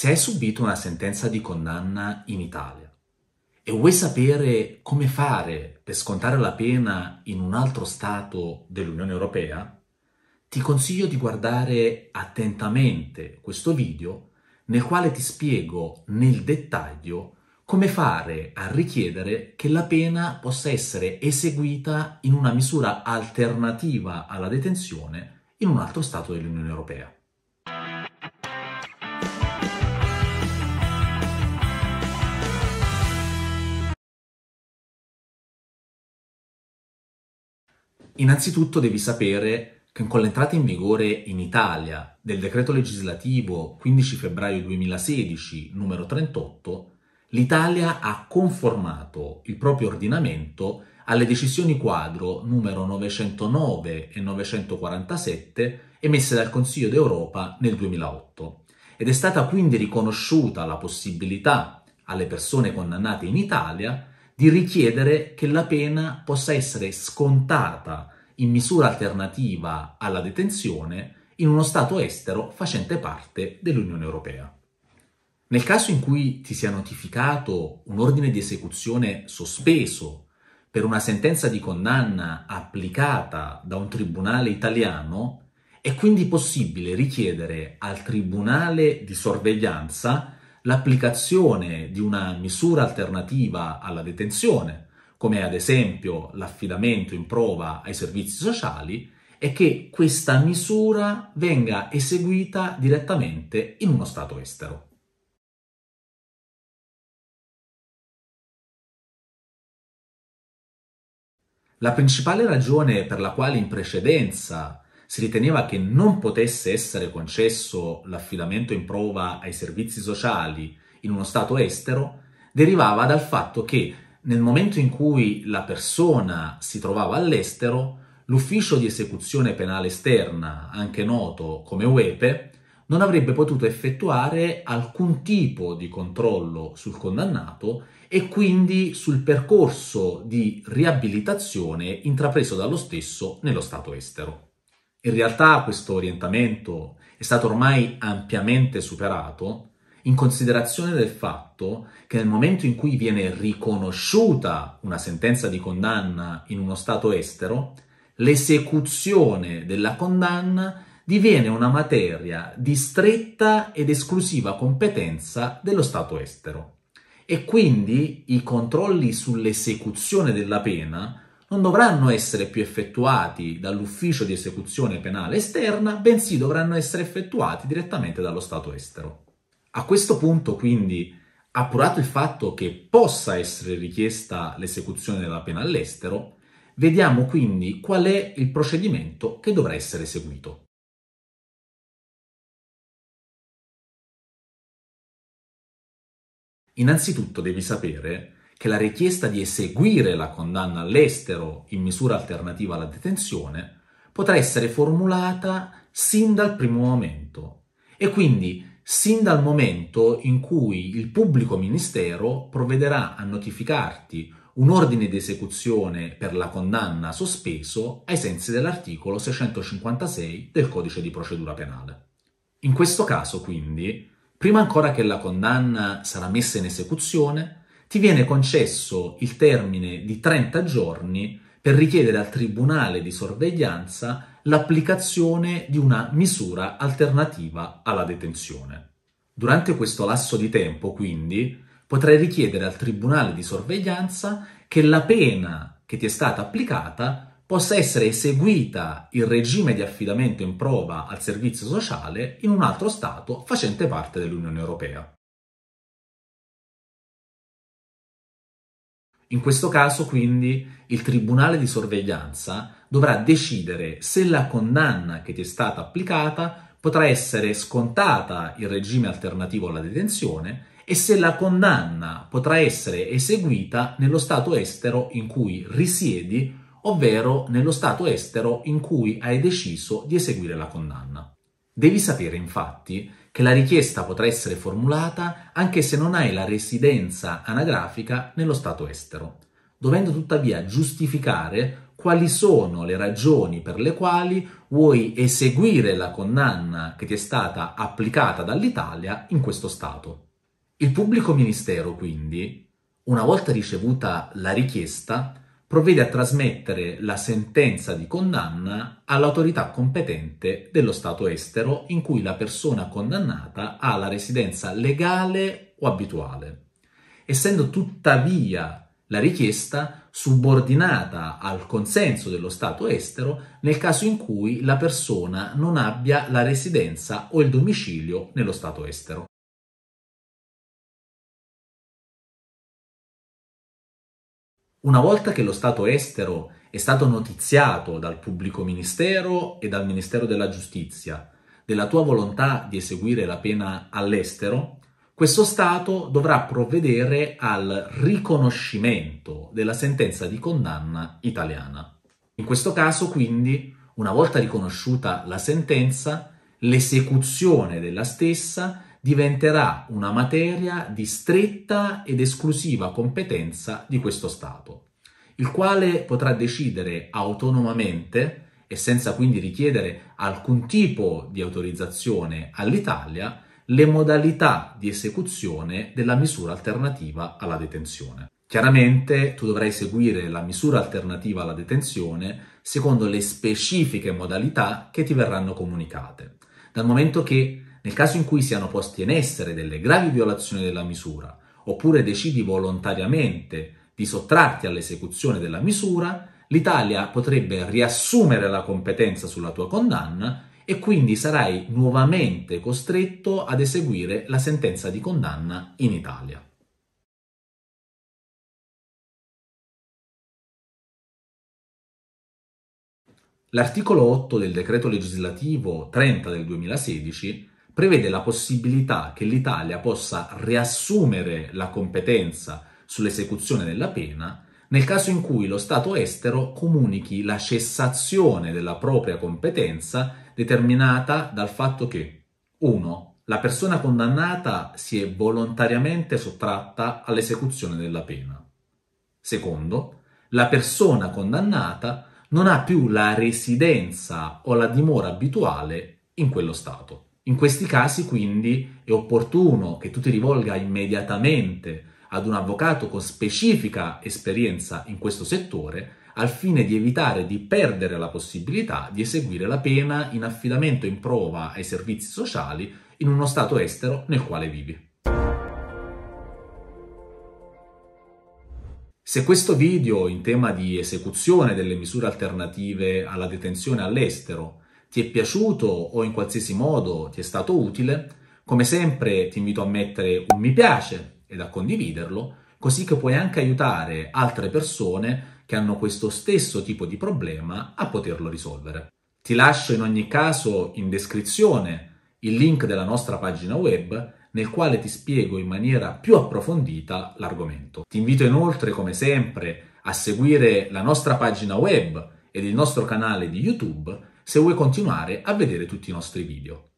Se hai subito una sentenza di condanna in Italia e vuoi sapere come fare per scontare la pena in un altro Stato dell'Unione Europea, ti consiglio di guardare attentamente questo video nel quale ti spiego nel dettaglio come fare a richiedere che la pena possa essere eseguita in una misura alternativa alla detenzione in un altro Stato dell'Unione Europea. Innanzitutto devi sapere che con l'entrata in vigore in Italia del decreto legislativo 15 febbraio 2016 numero 38, l'Italia ha conformato il proprio ordinamento alle decisioni quadro numero 909 e 947 emesse dal Consiglio d'Europa nel 2008 ed è stata quindi riconosciuta la possibilità alle persone condannate in Italia di richiedere che la pena possa essere scontata in misura alternativa alla detenzione in uno Stato estero facente parte dell'Unione Europea. Nel caso in cui ti sia notificato un ordine di esecuzione sospeso per una sentenza di condanna applicata da un tribunale italiano, è quindi possibile richiedere al tribunale di sorveglianza l'applicazione di una misura alternativa alla detenzione, come ad esempio l'affidamento in prova ai servizi sociali, è che questa misura venga eseguita direttamente in uno Stato estero. La principale ragione per la quale in precedenza si riteneva che non potesse essere concesso l'affidamento in prova ai servizi sociali in uno Stato estero, derivava dal fatto che nel momento in cui la persona si trovava all'estero, l'ufficio di esecuzione penale esterna, anche noto come UEPE, non avrebbe potuto effettuare alcun tipo di controllo sul condannato e quindi sul percorso di riabilitazione intrapreso dallo stesso nello Stato estero. In realtà questo orientamento è stato ormai ampiamente superato in considerazione del fatto che nel momento in cui viene riconosciuta una sentenza di condanna in uno Stato estero, l'esecuzione della condanna diviene una materia di stretta ed esclusiva competenza dello Stato estero e quindi i controlli sull'esecuzione della pena non dovranno essere più effettuati dall'ufficio di esecuzione penale esterna, bensì dovranno essere effettuati direttamente dallo Stato estero. A questo punto, quindi, appurato il fatto che possa essere richiesta l'esecuzione della pena all'estero, vediamo quindi qual è il procedimento che dovrà essere seguito. Innanzitutto devi sapere che la richiesta di eseguire la condanna all'estero in misura alternativa alla detenzione potrà essere formulata sin dal primo momento e quindi sin dal momento in cui il pubblico ministero provvederà a notificarti un ordine di esecuzione per la condanna sospeso ai sensi dell'articolo 656 del codice di procedura penale. In questo caso, quindi, prima ancora che la condanna sarà messa in esecuzione, ti viene concesso il termine di 30 giorni per richiedere al Tribunale di sorveglianza l'applicazione di una misura alternativa alla detenzione. Durante questo lasso di tempo, quindi, potrai richiedere al Tribunale di sorveglianza che la pena che ti è stata applicata possa essere eseguita in regime di affidamento in prova al servizio sociale in un altro Stato facente parte dell'Unione Europea. In questo caso, quindi, il tribunale di sorveglianza dovrà decidere se la condanna che ti è stata applicata potrà essere scontata in regime alternativo alla detenzione e se la condanna potrà essere eseguita nello Stato estero in cui risiedi, ovvero nello Stato estero in cui hai deciso di eseguire la condanna. Devi sapere infatti che la richiesta potrà essere formulata anche se non hai la residenza anagrafica nello Stato estero, dovendo tuttavia giustificare quali sono le ragioni per le quali vuoi eseguire la condanna che ti è stata applicata dall'Italia in questo Stato. Il pubblico ministero, quindi, una volta ricevuta la richiesta, provvede a trasmettere la sentenza di condanna all'autorità competente dello Stato estero in cui la persona condannata ha la residenza legale o abituale, essendo tuttavia la richiesta subordinata al consenso dello Stato estero nel caso in cui la persona non abbia la residenza o il domicilio nello Stato estero. Una volta che lo Stato estero è stato notiziato dal pubblico ministero e dal Ministero della Giustizia della tua volontà di eseguire la pena all'estero, questo Stato dovrà provvedere al riconoscimento della sentenza di condanna italiana. In questo caso, quindi, una volta riconosciuta la sentenza, l'esecuzione della stessa diventerà una materia di stretta ed esclusiva competenza di questo Stato, il quale potrà decidere autonomamente e senza quindi richiedere alcun tipo di autorizzazione all'Italia le modalità di esecuzione della misura alternativa alla detenzione. Chiaramente tu dovrai seguire la misura alternativa alla detenzione secondo le specifiche modalità che ti verranno comunicate, dal momento che nel caso in cui siano posti in essere delle gravi violazioni della misura, oppure decidi volontariamente di sottrarti all'esecuzione della misura, l'Italia potrebbe riassumere la competenza sulla tua condanna e quindi sarai nuovamente costretto ad eseguire la sentenza di condanna in Italia. L'articolo 8 del decreto legislativo 30 del 2016 prevede la possibilità che l'Italia possa riassumere la competenza sull'esecuzione della pena nel caso in cui lo Stato estero comunichi la cessazione della propria competenza determinata dal fatto che 1. La persona condannata si è volontariamente sottratta all'esecuzione della pena. Secondo, la persona condannata non ha più la residenza o la dimora abituale in quello Stato. In questi casi quindi è opportuno che tu ti rivolga immediatamente ad un avvocato con specifica esperienza in questo settore al fine di evitare di perdere la possibilità di eseguire la pena in affidamento in prova ai servizi sociali in uno Stato estero nel quale vivi. Se questo video in tema di esecuzione delle misure alternative alla detenzione all'estero ti è piaciuto o in qualsiasi modo ti è stato utile, come sempre ti invito a mettere un mi piace ed a condividerlo, così che puoi anche aiutare altre persone che hanno questo stesso tipo di problema a poterlo risolvere. Ti lascio in ogni caso in descrizione il link della nostra pagina web nel quale ti spiego in maniera più approfondita l'argomento. Ti invito inoltre, come sempre, a seguire la nostra pagina web ed il nostro canale di YouTube se vuoi continuare a vedere tutti i nostri video.